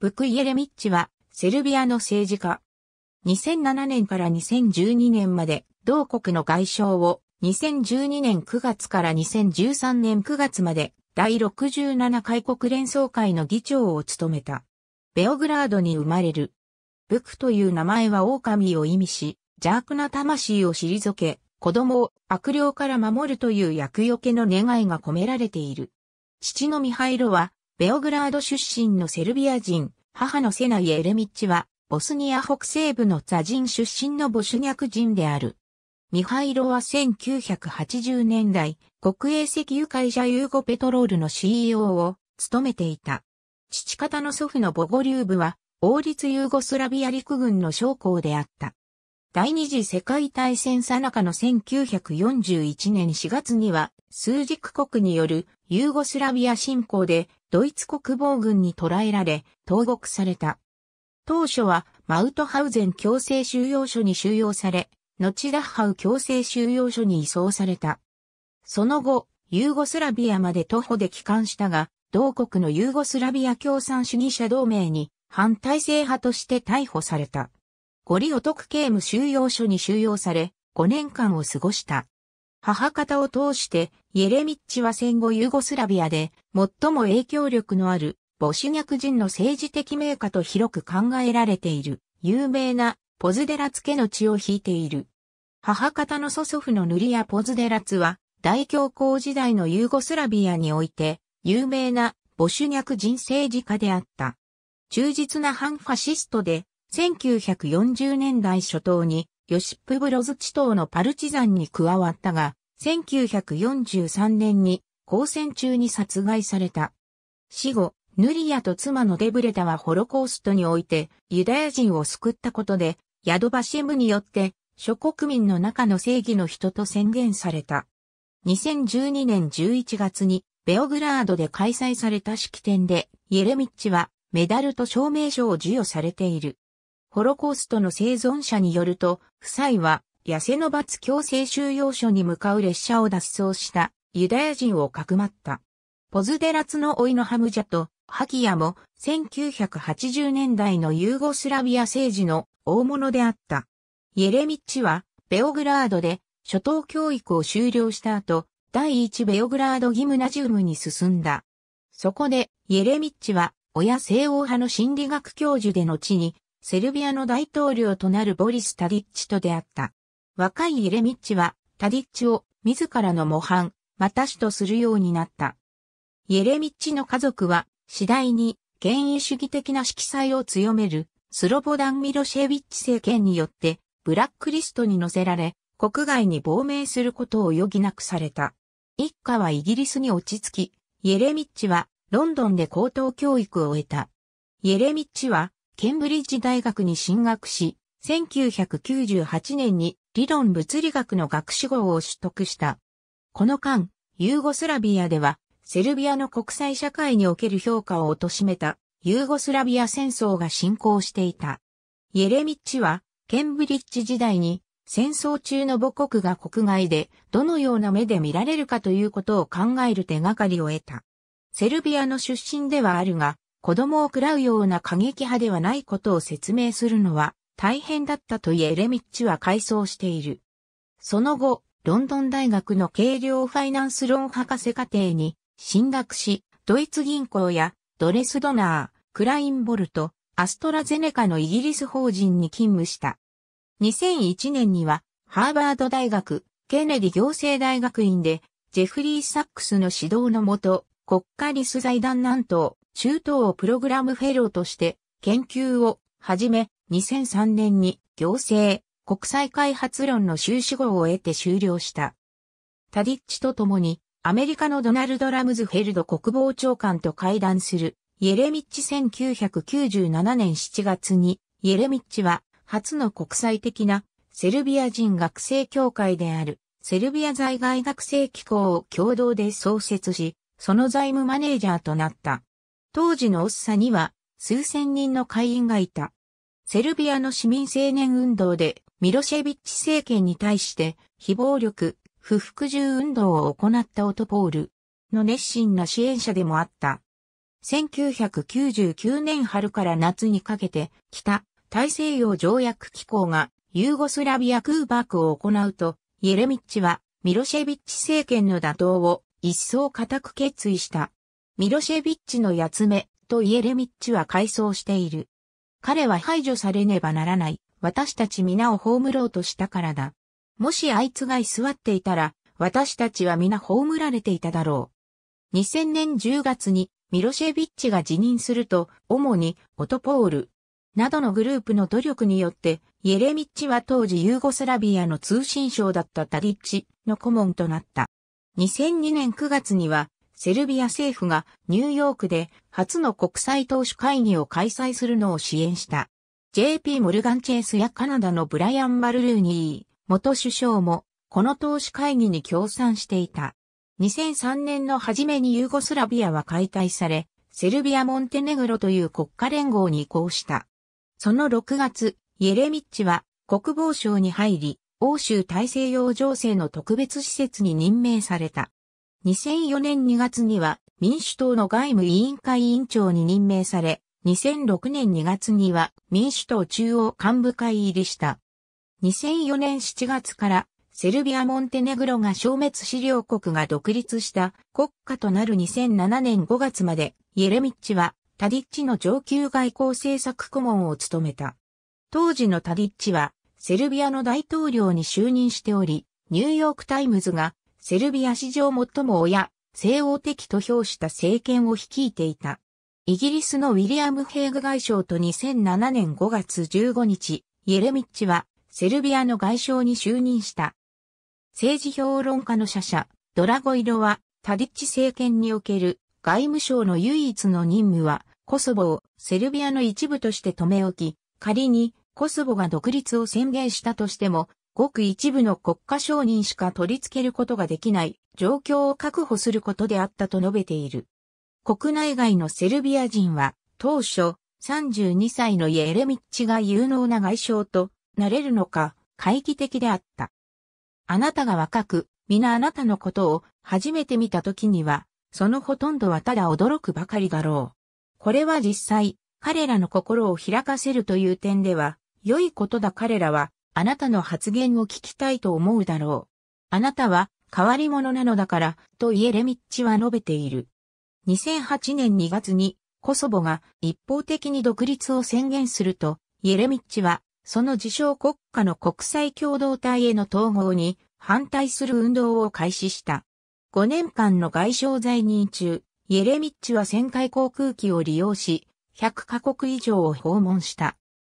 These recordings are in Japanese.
ブクイエレミッチは、セルビアの政治家。2007年から2012年まで、同国の外相を、2012年9月から2013年9月まで、第67回国連総会の議長を務めた。ベオグラードに生まれる。ブクという名前は狼を意味し、邪悪な魂を退け、子供を悪霊から守るという厄除けの願いが込められている。父のミハイロはベオグラード出身のセルビア人、母のセナイ・エレミッチは、ボスニア北西部のザ人出身のボシュニャク人である。ミハイロは1980年代、国営石油会社ユーゴペトロールの CEO を務めていた。父方の祖父のボゴリューブは、王立ユーゴスラビア陸軍の将校であった。第二次世界大戦最中の1941年4月には、数軸国によるユーゴスラビア侵攻でドイツ国防軍に捕らえられ、投獄された。当初はマウトハウゼン強制収容所に収容され、後ダッハウ強制収容所に移送された。その後、ユーゴスラビアまで徒歩で帰還したが、同国のユーゴスラビア共産主義者同盟に反体制派として逮捕された。ゴリオ特刑務収容所に収容され、5年間を過ごした。母方を通して、イエレミッチは戦後ユーゴスラビアで、最も影響力のある、ボシュニャク人の政治的名家と広く考えられている、有名な、ポズデラツ家の血を引いている。母方の祖祖父のヌリア・ポズデラツは、大恐慌時代のユーゴスラビアにおいて、有名な、ボシュニャク人政治家であった。忠実な反ファシストで、1940年代初頭にヨシップブロズ地頭のパルチザンに加わったが、1943年に交戦中に殺害された。死後、ヌリアと妻のデブレタはホロコーストにおいてユダヤ人を救ったことで、ヤドバシムによって諸国民の中の正義の人と宣言された。2012年11月にベオグラードで開催された式典で、イエレミッチはメダルと証明書を授与されている。ホロコーストの生存者によると、夫妻は、痩せの罰強制収容所に向かう列車を脱走したユダヤ人をかくまった。ポズデラツの老いのハムジャとハキヤも1980年代のユーゴスラビア政治の大物であった。イエレミッチはベオグラードで初等教育を修了した後、第一ベオグラードギムナジウムに進んだ。そこでイエレミッチは親西欧派の心理学教授で後にセルビアの大統領となるボリス・タディッチと出会った。若いイレミッチは、タディッチを自らの模範、またしとするようになった。イレミッチの家族は、次第に、権威主義的な色彩を強める、スロボダン・ミロシェービッチ政権によって、ブラックリストに乗せられ、国外に亡命することを余儀なくされた。一家はイギリスに落ち着き、イエレミッチはロンドンで高等教育を終えた。イエレミッチはケンブリッジ大学に進学し、1998年に理論物理学の学士号を取得した。この間、ユーゴスラビアでは、セルビアの国際社会における評価を貶めた、ユーゴスラビア戦争が進行していた。イェレミッチは、ケンブリッジ時代に、戦争中の母国が国外でどのような目で見られるかということを考える手がかりを得た。セルビアの出身ではあるが、子供を喰らうような過激派ではないことを説明するのは大変だったといえレミッチは回想している。その後、ロンドン大学の軽量ファイナンス論博士課程に進学し、ドイツ銀行やドレスドナー、クラインボルト、アストラゼネカのイギリス法人に勤務した。2001年には、ハーバード大学、ケネディ行政大学院で、ジェフリー・サックスの指導のもと、国家リス財団南東、中東をプログラムフェローとして研究を始め、2003年に行政、国際開発論の修士号を得て終了した。タディッチと共にアメリカのドナルド・ラムズフェルド国防長官と会談するイエレミッチ1997年7月にイエレミッチは初の国際的なセルビア人学生協会であるセルビア在外学生機構を共同で創設し、その財務マネージャーとなった。当時のオッサには数千人の会員がいた。セルビアの市民青年運動でミロシェビッチ政権に対して非暴力、不服従運動を行ったオトポールの熱心な支援者でもあった。1999年春から夏にかけて北大西洋条約機構がユーゴスラビア空爆を行うと、イエレミッチはミロシェビッチ政権の打倒を一層固く決意した。ミロシェビッチの八つ目とイエレミッチは回想している。彼は排除されねばならない。私たち皆を葬ろうとしたからだ。もしあいつが居座っていたら、私たちは皆葬られていただろう。2000年10月にミロシェビッチが辞任すると、主にオトポールなどのグループの努力によって、イエレミッチは当時ユーゴスラビアの通信省だったタリッチの顧問となった。2002年9月にはセルビア政府がニューヨークで初の国際投資会議を開催するのを支援した。JP モルガンチェースやカナダのブライアン・マルルーニー、元首相もこの投資会議に協賛していた。2003年の初めにユーゴスラビアは解体され、セルビア・モンテネグロという国家連合に移行した。その6月、イエレミッチは国防省に入り、欧州大西洋情勢の特別施設に任命された。2004年2月には民主党の外務委員会委員長に任命され、2006年2月には民主党中央幹部会入りした。2004年7月からセルビア・モンテネグロが消滅資料国が独立した国家となる2007年5月まで、イエレミッチはタディッチの上級外交政策顧問を務めた。当時のタディッチはセルビアの大統領に就任しており、ニューヨークタイムズがセルビア史上最も親、西欧的と評した政権を率いていた。イギリスのウィリアム・ヘーグ外相と2007年5月15日、イエレミッチはセルビアの外相に就任した。政治評論家の社者、ドラゴイロは、タディッチ政権における外務省の唯一の任務は、コソボをセルビアの一部として留め置き、仮にコソボが独立を宣言したとしても、ごく一部の国家承認しか取り付けることができない状況を確保することであったと述べている。国内外のセルビア人は当初32歳のイエレミッチが有能な外相となれるのか懐疑的であった。あなたが若く、皆あなたのことを初めて見た時には、そのほとんどはただ驚くばかりだろう。これは実際、彼らの心を開かせるという点では、良いことだ彼らはあなたの発言を聞きたいと思うだろう。あなたは変わり者なのだから、とイエレミッチは述べている。2008年2月にコソボが一方的に独立を宣言すると、イエレミッチはその自称国家の国際共同体への統合に反対する運動を開始した。5年間の外相在任中、イエレミッチは旋回航空機を利用し、100カ国以上を訪問した。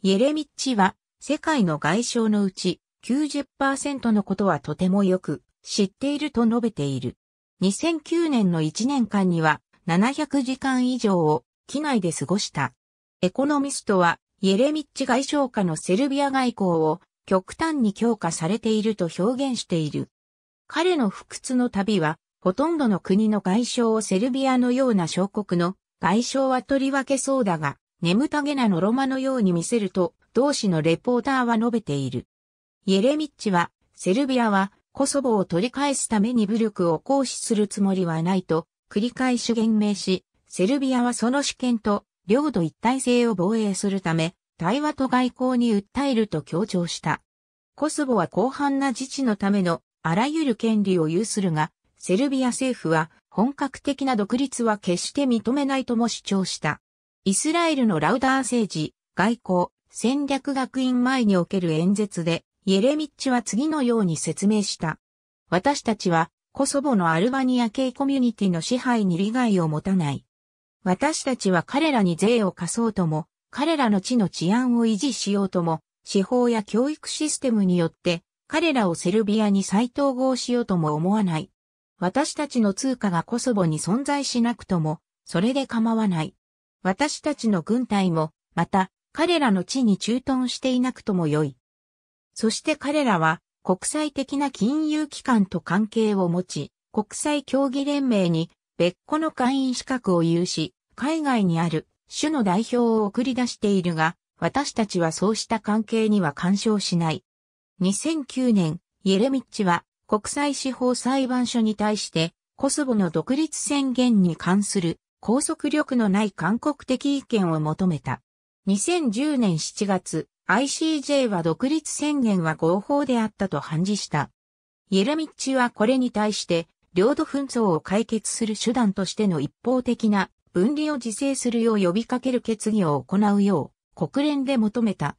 イエレミッチは世界の外相のうち90%のことはとてもよく知っていると述べている。2009年の1年間には700時間以上を機内で過ごした。エコノミストはイエレミッチ外相下のセルビア外交を極端に強化されていると表現している。彼の不屈の旅はほとんどの国の外相をセルビアのような小国の外相はとりわけそうだが、眠たげなノロマのように見せると同志のレポーターは述べている。イエレミッチは、セルビアはコソボを取り返すために武力を行使するつもりはないと繰り返し言明し、セルビアはその主権と領土一体性を防衛するため、対話と外交に訴えると強調した。コソボは広範な自治のためのあらゆる権利を有するが、セルビア政府は本格的な独立は決して認めないとも主張した。イスラエルのラウダー政治、外交、戦略学院前における演説で、イエレミッチは次のように説明した。私たちは、コソボのアルバニア系コミュニティの支配に利害を持たない。私たちは彼らに税を課そうとも、彼らの地の治安を維持しようとも、司法や教育システムによって、彼らをセルビアに再統合しようとも思わない。私たちの通貨がコソボに存在しなくとも、それで構わない。私たちの軍隊も、また、彼らの地に駐屯していなくともよい。そして彼らは国際的な金融機関と関係を持ち、国際競技連盟に別個の会員資格を有し、海外にある種の代表を送り出しているが、私たちはそうした関係には干渉しない。2009年、イエレミッチは国際司法裁判所に対して、コスボの独立宣言に関する拘束力のない韓国的意見を求めた。2010年7月、ICJ は独立宣言は合法であったと判事した。イェレミッチはこれに対して、領土紛争を解決する手段としての一方的な分離を自制するよう呼びかける決議を行うよう国連で求めた。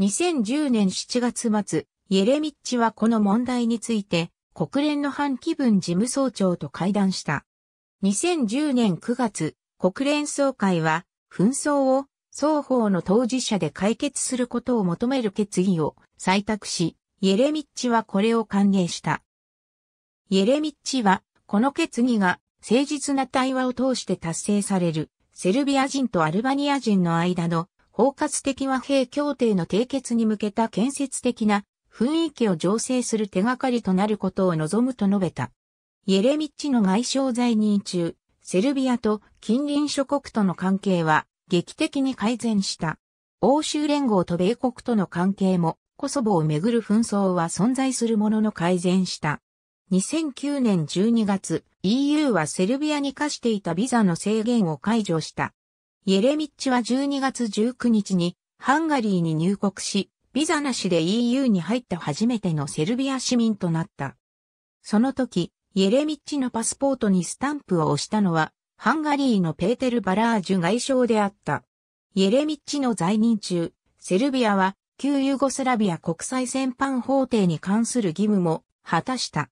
2010年7月末、イェレミッチはこの問題について国連の反気分事務総長と会談した。2010年9月、国連総会は紛争を双方の当事者で解決することを求める決議を採択し、イエレミッチはこれを歓迎した。イエレミッチは、この決議が誠実な対話を通して達成される、セルビア人とアルバニア人の間の包括的和平協定の締結に向けた建設的な雰囲気を醸成する手がかりとなることを望むと述べた。イエレミッチの外相在任中、セルビアと近隣諸国との関係は劇的に改善した。欧州連合と米国との関係も、コソボをめぐる紛争は存在するものの改善した。2009年12月、EU はセルビアに課していたビザの制限を解除した。イエレミッチは12月19日にハンガリーに入国し、ビザなしで EU に入った初めてのセルビア市民となった。その時、イエレミッチのパスポートにスタンプを押したのはハンガリーのペーテル・バラージュ外相であった。イエレミッチの在任中、セルビアは旧ユーゴスラビア国際戦犯法廷に関する義務も果たした。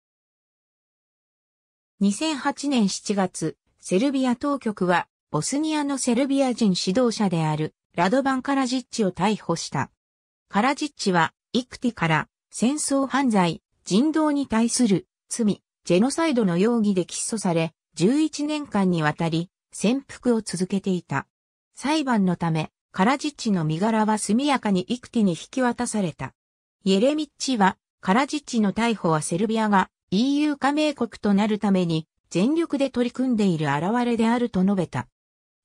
2008年7月、セルビア当局はボスニアのセルビア人指導者であるラドバン・カラジッチを逮捕した。カラジッチはイクティから戦争犯罪、人道に対する罪、ジェノサイドの容疑で起訴され、11年間にわたり潜伏を続けていた。裁判のため、カラジッチの身柄は速やかにイクティに引き渡された。イエレミッチは、カラジッチの逮捕はセルビアが EU 加盟国となるために全力で取り組んでいる現れであると述べた。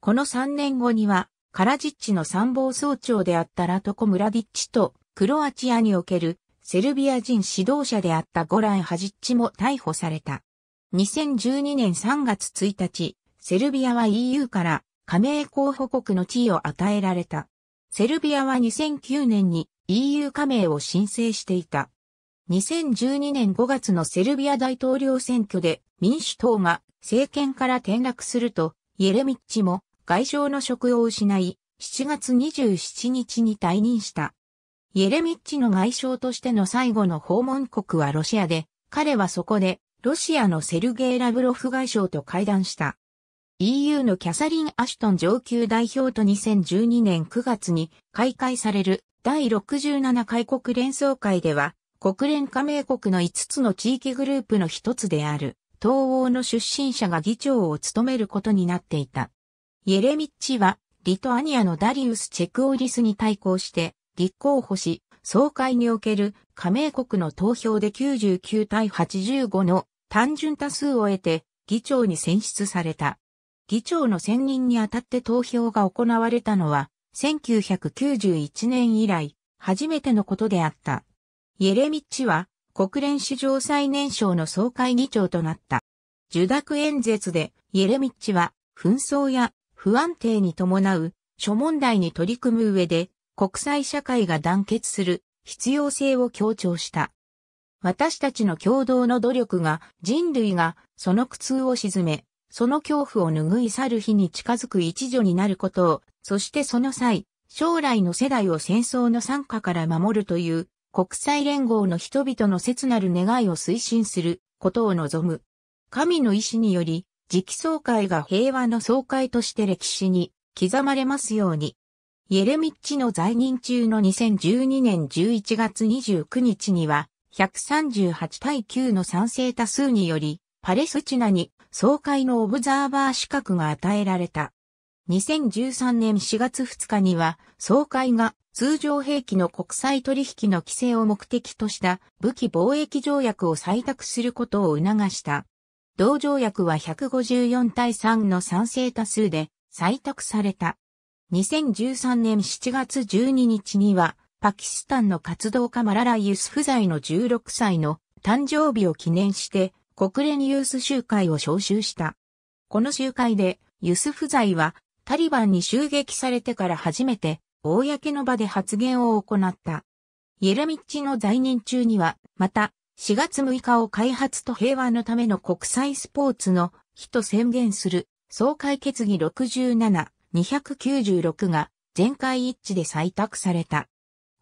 この3年後には、カラジッチの参謀総長であったラトコ・ムラディッチと、クロアチアにおけるセルビア人指導者であったゴラン・ハジッチも逮捕された。2012年3月1日、セルビアは EU から加盟候補国の地位を与えられた。セルビアは2009年に EU 加盟を申請していた。2012年5月のセルビア大統領選挙で民主党が政権から転落すると、イエレミッチも外相の職を失い、7月27日に退任した。イエレミッチの外相としての最後の訪問国はロシアで、彼はそこでロシアのセルゲイ・ラブロフ外相と会談した。EU のキャサリン・アシュトン上級代表と2012年9月に開会される第67回国連総会では、国連加盟国の5つの地域グループの一つである、東欧の出身者が議長を務めることになっていた。イエレミッチは、リトアニアのダリウス・チェクオリスに対抗して、立候補し、総会における加盟国の投票で99対85の単純多数を得て議長に選出された。議長の選任にあたって投票が行われたのは1991年以来初めてのことであった。イエレミッチは国連史上最年少の総会議長となった。受諾演説でイエレミッチは紛争や不安定に伴う諸問題に取り組む上で国際社会が団結する必要性を強調した。私たちの共同の努力が人類がその苦痛を沈め、その恐怖を拭い去る日に近づく一助になることを、そしてその際、将来の世代を戦争の参加から守るという国際連合の人々の切なる願いを推進することを望む。神の意志により、直期総会が平和の総会として歴史に刻まれますように。イエレミッチの在任中の2012年11月29日には、138対9の賛成多数により、パレスチナに総会のオブザーバー資格が与えられた。2013年4月2日には、総会が通常兵器の国際取引の規制を目的とした武器貿易条約を採択することを促した。同条約は154対3の賛成多数で採択された。2013年7月12日にはパキスタンの活動家マララ・ユスフザイの16歳の誕生日を記念して国連ユース集会を招集した。この集会でユスフザイはタリバンに襲撃されてから初めて公の場で発言を行った。イェレミッチの在任中には、また、4月6日を開発と平和のための国際スポーツの日と宣言する総会決議67、296が全会一致で採択された。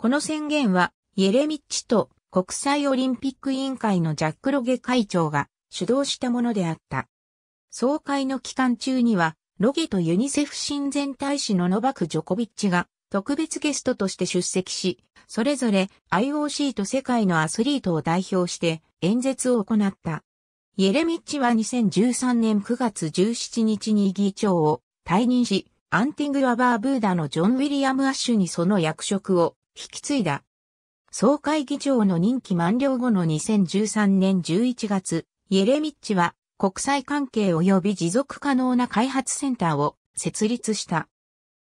この宣言は、イエレミッチと国際オリンピック委員会のジャック・ロゲ会長が主導したものであった。総会の期間中には、ロゲとユニセフ親善大使のノバク・ジョコビッチが特別ゲストとして出席し、それぞれ IOC と世界のアスリートを代表して演説を行った。イエレミッチは2013年9月17日に議長を退任し、アンティングア・バーブーダのジョン・ウィリアム・アッシュにその役職を引き継いだ。総会議長の任期満了後の2013年11月、イエレミッチは国際関係及び持続可能な開発センターを設立した。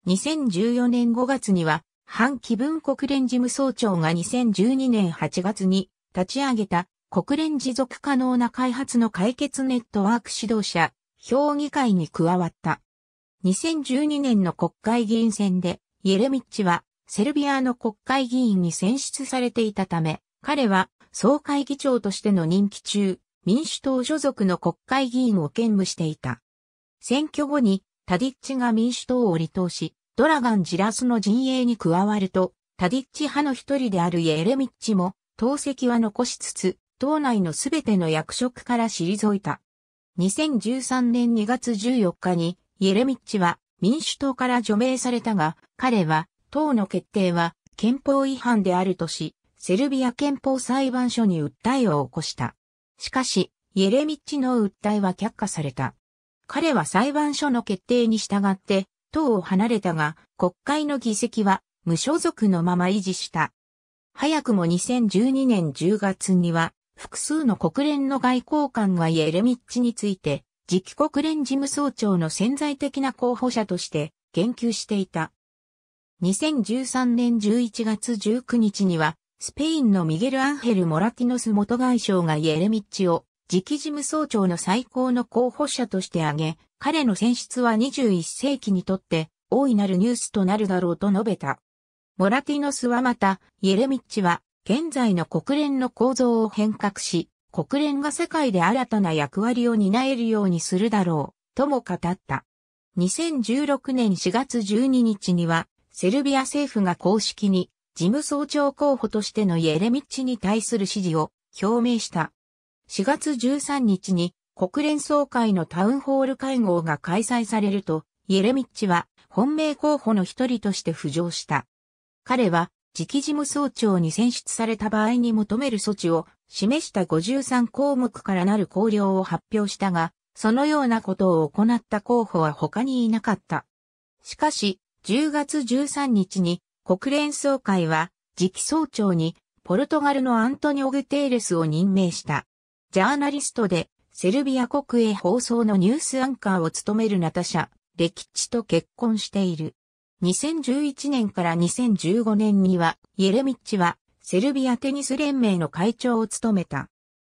2014年5月には、反気分国連事務総長が2012年8月に立ち上げた国連持続可能な開発の解決ネットワーク指導者評議会に加わった。2012年の国会議員選でイエレミッチはセルビアの国会議員に選出されていたため、彼は総会議長としての任期中、民主党所属の国会議員を兼務していた。選挙後にタディッチが民主党を離党し、ドラガン・ジラスの陣営に加わると、タディッチ派の一人であるイエレミッチも、党籍は残しつつ、党内のすべての役職から退いた。2013年2月14日に、イエレミッチは民主党から除名されたが、彼は党の決定は憲法違反であるとし、セルビア憲法裁判所に訴えを起こした。しかし、イエレミッチの訴えは却下された。彼は裁判所の決定に従って、党を離れたが、国会の議席は無所属のまま維持した。早くも2012年10月には、複数の国連の外交官がイエレミッチについて、次期国連事務総長の潜在的な候補者として言及していた。2013年11月19日には、スペインのミゲル・アンヘル・モラティノス元外相がイエレミッチを次期事務総長の最高の候補者として挙げ、彼の選出は21世紀にとって大いなるニュースとなるだろうと述べた。モラティノスはまた、イエレミッチは現在の国連の構造を変革し、国連が世界で新たな役割を担えるようにするだろう、とも語った。2016年4月12日には、セルビア政府が公式に事務総長候補としてのイエレミッチに対する支持を表明した。4月13日に国連総会のタウンホール会合が開催されると、イエレミッチは本命候補の一人として浮上した。彼は次期事務総長に選出された場合に求める措置を示した53項目からなる考慮を発表したが、そのようなことを行った候補は他にいなかった。しかし、10月13日に国連総会は次期総長にポルトガルのアントニオ・グテーレスを任命した。ジャーナリストでセルビア国営放送のニュースアンカーを務めるナタシャ、レキッチと結婚している。2011年から2015年には、イエレミッチはセルビアテニス連盟の会長を務めた。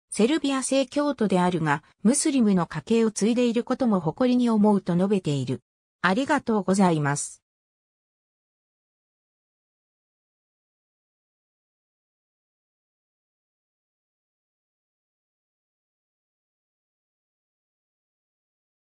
セルビア正教徒であるが、ムスリムの家系を継いでいることも誇りに思うと述べている。ありがとうございます。